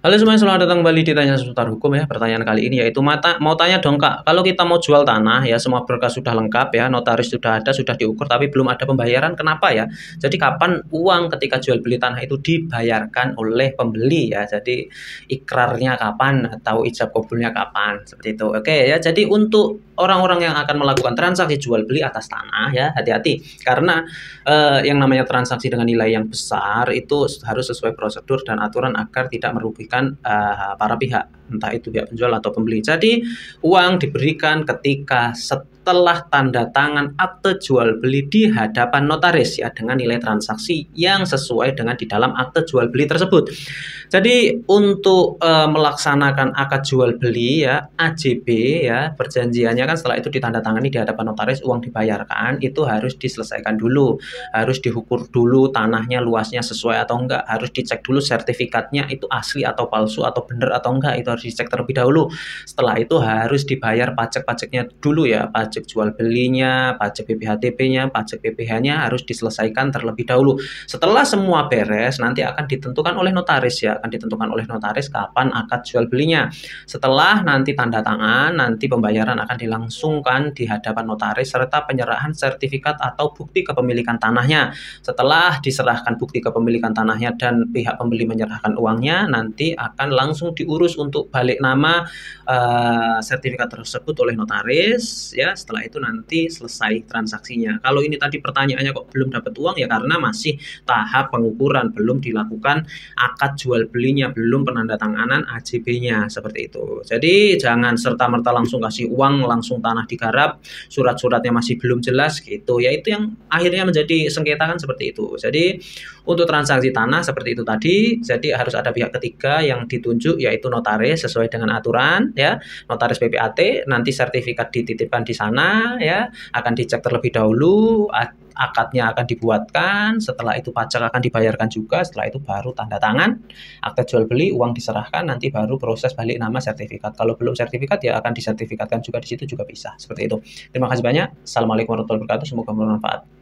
Halo semuanya, selamat datang kembali di Tanya Seputar Hukum ya. Pertanyaan kali ini yaitu mata mau tanya dong Kak, kalau kita mau jual tanah ya semua berkas sudah lengkap ya, notaris sudah ada, sudah diukur tapi belum ada pembayaran. Kenapa ya? Jadi kapan uang ketika jual beli tanah itu dibayarkan oleh pembeli ya. Jadi ikrarnya kapan atau ijab kabulnya kapan seperti itu. Oke ya. Jadi untuk orang-orang yang akan melakukan transaksi jual beli atas tanah ya hati-hati karena eh, yang namanya transaksi dengan nilai yang besar itu harus sesuai prosedur dan aturan agar tidak merugikan eh, para pihak entah itu pihak penjual atau pembeli. Jadi uang diberikan ketika set telah tanda tangan akte jual beli di hadapan notaris ya dengan nilai transaksi yang sesuai dengan di dalam akte jual beli tersebut. Jadi untuk e, melaksanakan akad jual beli ya AJB ya perjanjiannya kan setelah itu ditandatangani di hadapan notaris uang dibayarkan itu harus diselesaikan dulu, harus dihukur dulu tanahnya luasnya sesuai atau enggak, harus dicek dulu sertifikatnya itu asli atau palsu atau benar atau enggak itu harus dicek terlebih dahulu. Setelah itu harus dibayar pajak-pajaknya dulu ya pajak jual belinya, pajak PPHTP-nya, pajak PPH-nya harus diselesaikan terlebih dahulu. Setelah semua beres, nanti akan ditentukan oleh notaris ya, akan ditentukan oleh notaris kapan akad jual belinya. Setelah nanti tanda tangan, nanti pembayaran akan dilangsungkan di hadapan notaris serta penyerahan sertifikat atau bukti kepemilikan tanahnya. Setelah diserahkan bukti kepemilikan tanahnya dan pihak pembeli menyerahkan uangnya, nanti akan langsung diurus untuk balik nama uh, sertifikat tersebut oleh notaris ya setelah itu nanti selesai transaksinya. Kalau ini tadi pertanyaannya kok belum dapat uang ya karena masih tahap pengukuran, belum dilakukan akad jual belinya, belum penandatanganan AJB-nya seperti itu. Jadi jangan serta-merta langsung kasih uang, langsung tanah digarap, surat-suratnya masih belum jelas gitu. Ya itu yang akhirnya menjadi sengketa kan seperti itu. Jadi untuk transaksi tanah seperti itu tadi, jadi harus ada pihak ketiga yang ditunjuk yaitu notaris sesuai dengan aturan ya, notaris PPAT nanti sertifikat dititipkan di sana sana ya akan dicek terlebih dahulu akadnya akan dibuatkan setelah itu pajak akan dibayarkan juga setelah itu baru tanda tangan akta jual beli uang diserahkan nanti baru proses balik nama sertifikat kalau belum sertifikat ya akan disertifikatkan juga di situ juga bisa seperti itu terima kasih banyak assalamualaikum warahmatullahi wabarakatuh semoga bermanfaat